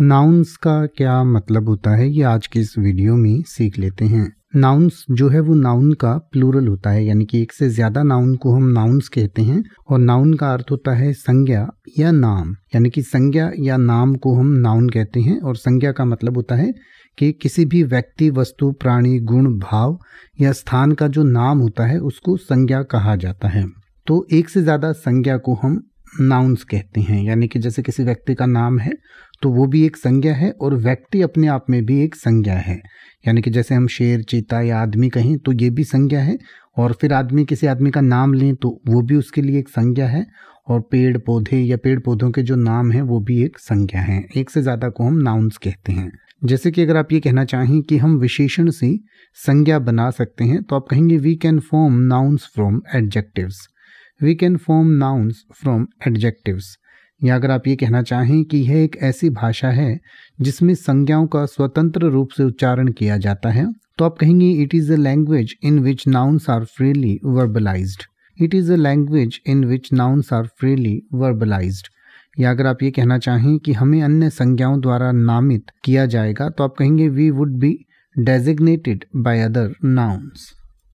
nouns का क्या मतलब होता है ये आज के इस वीडियो में सीख लेते हैं नाउन्स जो है वो नाउन का प्लूरल होता है यानी कि एक से ज्यादा नाउन को हम नाउन्स कहते हैं और नाउन का अर्थ होता है संज्ञा या नाम यानी कि संज्ञा या नाम को हम नाउन कहते हैं और संज्ञा का मतलब होता है कि किसी भी व्यक्ति वस्तु प्राणी गुण भाव या स्थान का जो नाम होता है उसको संज्ञा कहा जाता है तो एक से ज़्यादा संज्ञा को हम नाउन्स कहते हैं यानी कि जैसे किसी व्यक्ति का नाम है तो वो भी एक संज्ञा है और व्यक्ति अपने आप में भी एक संज्ञा है यानी कि जैसे हम शेर चीता या आदमी कहें तो ये भी संज्ञा है और फिर आदमी किसी आदमी का नाम लें तो वो भी उसके लिए एक संज्ञा है और पेड़ पौधे या पेड़ पौधों के जो नाम हैं वो भी एक संज्ञा है एक से ज़्यादा को हम नाउन्स कहते हैं जैसे कि अगर आप ये कहना चाहें कि हम विशेषण से संज्ञा बना सकते हैं तो आप कहेंगे we can form nouns from adjectives we can form nouns from adjectives या अगर आप ये कहना चाहें कि यह एक ऐसी भाषा है जिसमें संज्ञाओं का स्वतंत्र रूप से उच्चारण किया जाता है तो आप कहेंगे it is a language in which nouns are freely verbalize it is a language in which nouns are freely verbalize या अगर आप ये कहना चाहें कि हमें अन्य संज्ञाओं द्वारा नामित किया जाएगा तो आप कहेंगे we would be designated by other nouns